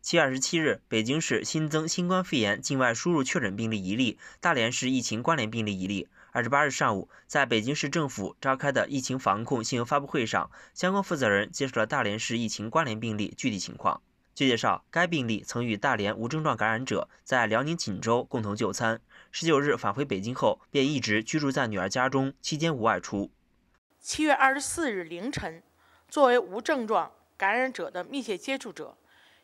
七月二十七日，北京市新增新冠肺炎境外输入确诊病例一例，大连市疫情关联病例一例。二十八日上午，在北京市政府召开的疫情防控新闻发布会上，相关负责人介绍了大连市疫情关联病例具体情况。据介绍，该病例曾与大连无症状感染者在辽宁锦州共同就餐，十九日返回北京后便一直居住在女儿家中，期间无外出。七月二十四日凌晨，作为无症状感染者的密切接触者。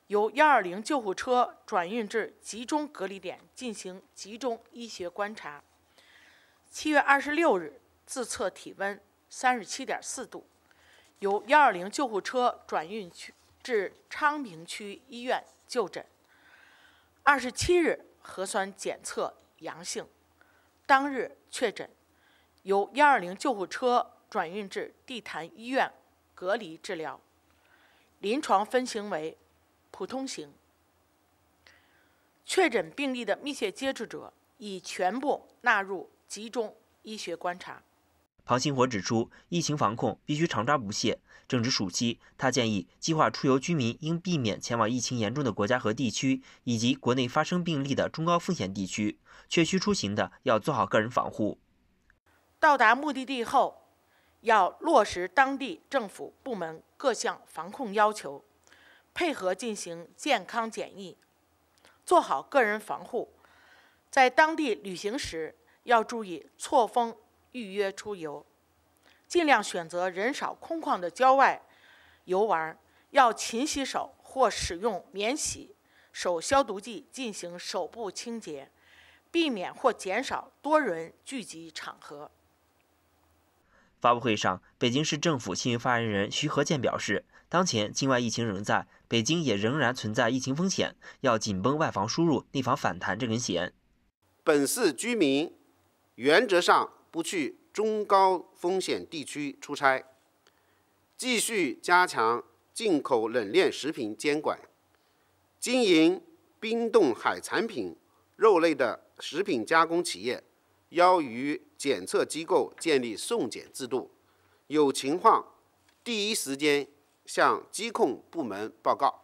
由幺二零救护车转运至集中隔离点进行集中医学观察。七月二十六日自测体温三十七点四度，由幺二零救护车转运去至昌平区医院就诊。二十七日核酸检测阳性，当日确诊，由幺二零救护车转运至地坛医院隔离治疗，临床分型为。普通型确诊病例的密切接触者已全部纳入集中医学观察。庞星火指出，疫情防控必须常抓不懈。正值暑期，他建议计划出游居民应避免前往疫情严重的国家和地区，以及国内发生病例的中高风险地区。确需出行的，要做好个人防护。到达目的地后，要落实当地政府部门各项防控要求。配合进行健康检疫，做好个人防护。在当地旅行时，要注意错峰预约出游，尽量选择人少空旷的郊外游玩。要勤洗手或使用免洗手消毒剂进行手部清洁，避免或减少多人聚集场合。发布会上，北京市政府新闻发言人徐和建表示，当前境外疫情仍在，北京也仍然存在疫情风险，要紧绷外防输入、内防反弹这根弦。本市居民原则上不去中高风险地区出差，继续加强进口冷链食品监管。经营冰冻海产品、肉类的食品加工企业，要与检测机构建立送检制度，有情况第一时间向疾控部门报告。